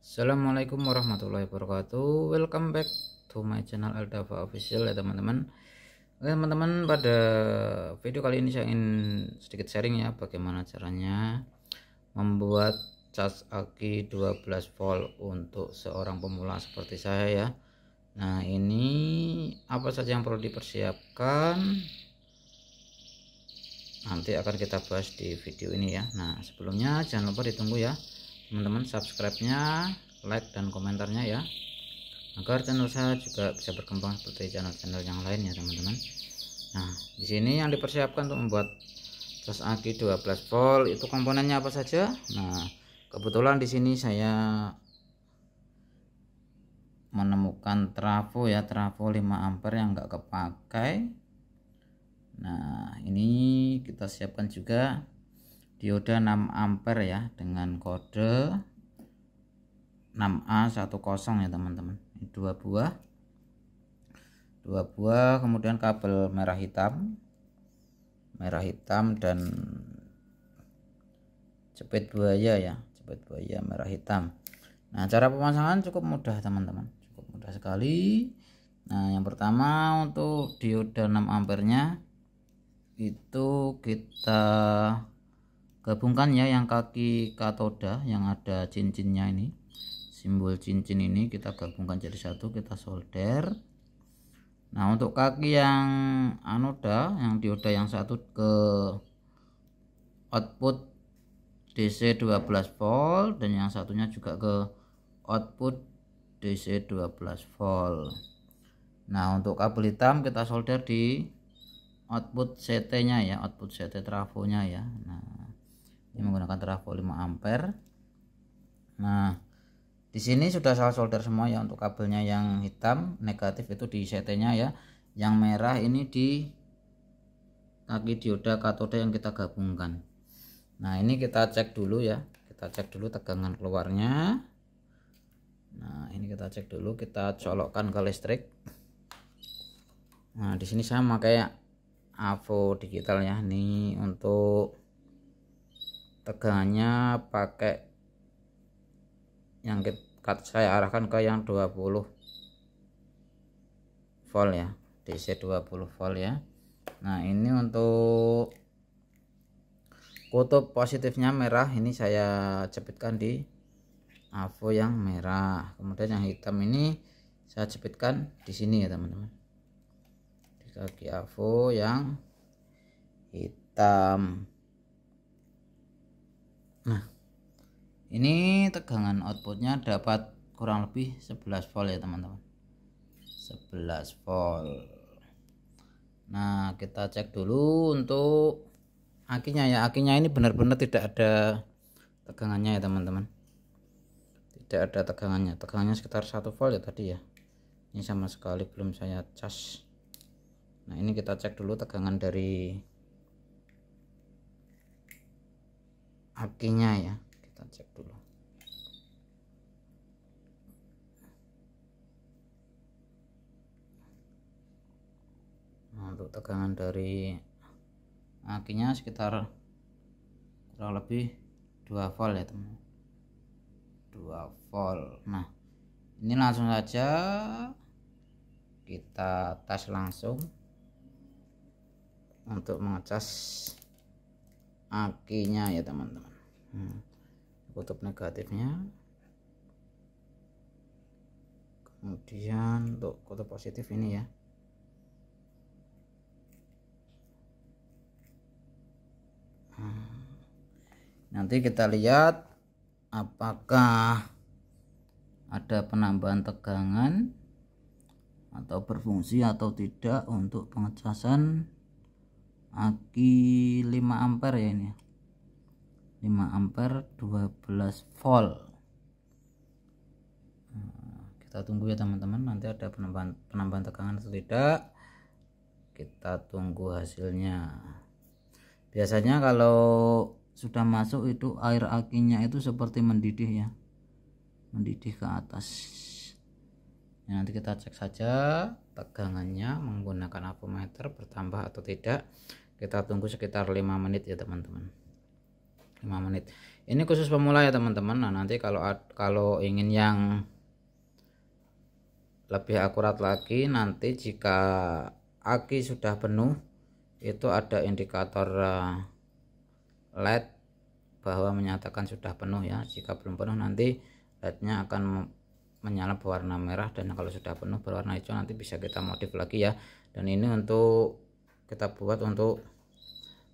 Assalamualaikum warahmatullahi wabarakatuh Welcome back to my channel Aldava Official ya teman-teman Oke teman-teman pada video kali ini saya ingin sedikit sharing ya Bagaimana caranya membuat cas aki 12 volt untuk seorang pemula seperti saya ya Nah ini apa saja yang perlu dipersiapkan Nanti akan kita bahas di video ini ya Nah sebelumnya jangan lupa ditunggu ya teman-teman subscribe-nya like dan komentarnya ya agar channel saya juga bisa berkembang seperti channel-channel yang lain ya teman-teman nah di sini yang dipersiapkan untuk membuat cas aki 12 volt itu komponennya apa saja nah kebetulan di sini saya menemukan trafo ya trafo 5 ampere yang enggak kepakai nah ini kita siapkan juga dioda 6 ampere ya dengan kode 6A10 ya teman-teman dua buah dua buah kemudian kabel merah hitam merah hitam dan cepet buaya ya cepet buaya merah hitam nah cara pemasangan cukup mudah teman-teman cukup mudah sekali nah yang pertama untuk dioda 6 ampernya itu kita Gabungkan ya yang kaki katoda yang ada cincinnya ini simbol cincin ini kita gabungkan jadi satu kita solder nah untuk kaki yang anoda yang dioda yang satu ke output DC 12 volt dan yang satunya juga ke output DC 12 volt nah untuk kabel hitam kita solder di output CT nya ya output CT trafonya ya nah ini menggunakan trafo 5 ampere nah di sini sudah saya solder semua ya untuk kabelnya yang hitam negatif itu di CT nya ya yang merah ini di kaki dioda katoda yang kita gabungkan nah ini kita cek dulu ya kita cek dulu tegangan keluarnya nah ini kita cek dulu kita colokkan ke listrik nah di sini sama kayak avo digital ya. Ini untuk tegangannya pakai yang kita, saya arahkan ke yang 20 volt ya DC 20 volt ya Nah ini untuk kutub positifnya merah ini saya jepitkan di avo yang merah kemudian yang hitam ini saya jepitkan di sini ya teman-teman di kaki avo yang hitam Nah, ini tegangan outputnya dapat kurang lebih 11 volt ya teman-teman 11 volt nah kita cek dulu untuk akinya ya akinya ini benar-benar tidak ada tegangannya ya teman-teman tidak ada tegangannya tegangannya sekitar 1 volt ya tadi ya ini sama sekali belum saya charge nah ini kita cek dulu tegangan dari akinya ya kita cek dulu nah, untuk tegangan dari akinya sekitar kurang lebih 2 volt ya teman 2 volt nah ini langsung saja kita tes langsung untuk mengecas akinya ya teman-teman hmm. kutub negatifnya kemudian untuk kutub positif ini ya hmm. nanti kita lihat apakah ada penambahan tegangan atau berfungsi atau tidak untuk pengecasan aki 5 ampere ya ini ya. 5 ampere 12 volt nah, kita tunggu ya teman-teman nanti ada penambahan penambahan tegangan atau tidak kita tunggu hasilnya biasanya kalau sudah masuk itu air akinya itu seperti mendidih ya mendidih ke atas ya, nanti kita cek saja tegangannya menggunakan avometer bertambah atau tidak kita tunggu sekitar 5 menit ya teman-teman 5 menit ini khusus pemula ya teman-teman nah nanti kalau kalau ingin yang lebih akurat lagi nanti jika aki sudah penuh itu ada indikator eh, LED bahwa menyatakan sudah penuh ya jika belum penuh nanti LEDnya akan menyala berwarna merah dan kalau sudah penuh berwarna hijau nanti bisa kita modif lagi ya dan ini untuk kita buat untuk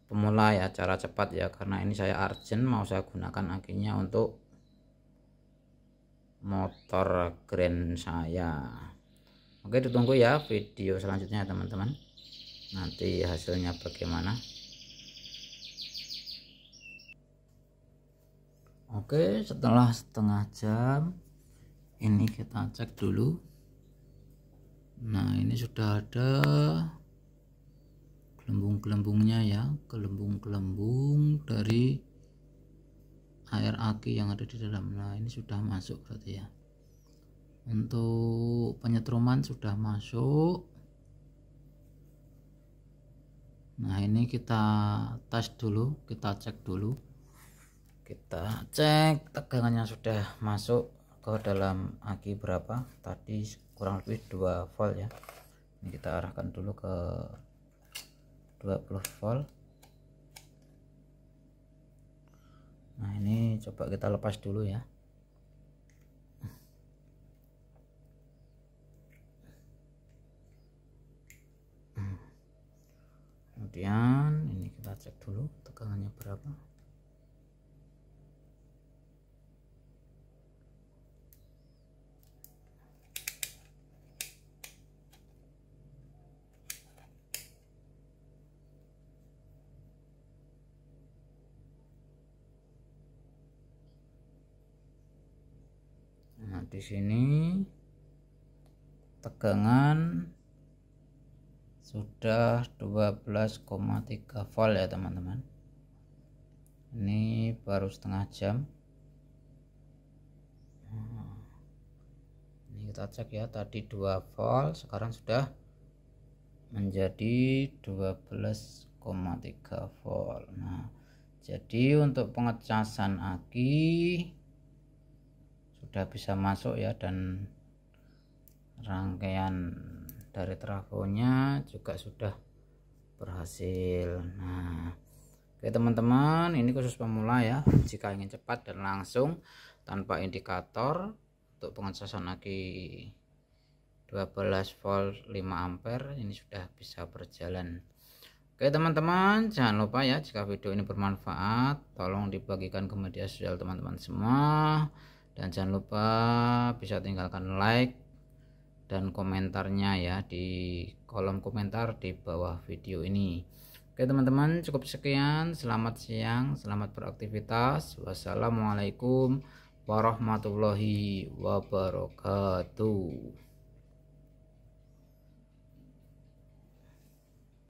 pemula ya cara cepat ya karena ini saya arjen mau saya gunakan akhirnya untuk motor grand saya oke ditunggu ya video selanjutnya teman-teman nanti hasilnya bagaimana Oke, setelah setengah jam ini kita cek dulu. Nah, ini sudah ada kelembung-kelembungnya ya kelembung-kelembung dari air aki yang ada di dalam nah ini sudah masuk berarti ya untuk penyetruman sudah masuk nah ini kita tes dulu kita cek dulu kita cek tegangannya sudah masuk ke dalam aki berapa tadi kurang lebih 2 volt ya ini kita arahkan dulu ke 20 volt nah ini coba kita lepas dulu ya kemudian ini kita cek dulu tegangannya berapa di sini tegangan sudah 12,3 volt ya teman-teman ini baru setengah jam ini kita cek ya tadi 2 volt sekarang sudah menjadi 12,3 volt nah jadi untuk pengecasan aki sudah bisa masuk ya dan rangkaian dari trafonya juga sudah berhasil nah Oke teman-teman ini khusus pemula ya jika ingin cepat dan langsung tanpa indikator untuk pengecasan lagi 12 volt 5 ampere ini sudah bisa berjalan Oke teman-teman jangan lupa ya jika video ini bermanfaat tolong dibagikan ke media sosial teman-teman semua dan jangan lupa bisa tinggalkan like dan komentarnya ya di kolom komentar di bawah video ini oke teman-teman cukup sekian selamat siang selamat beraktivitas wassalamualaikum warahmatullahi wabarakatuh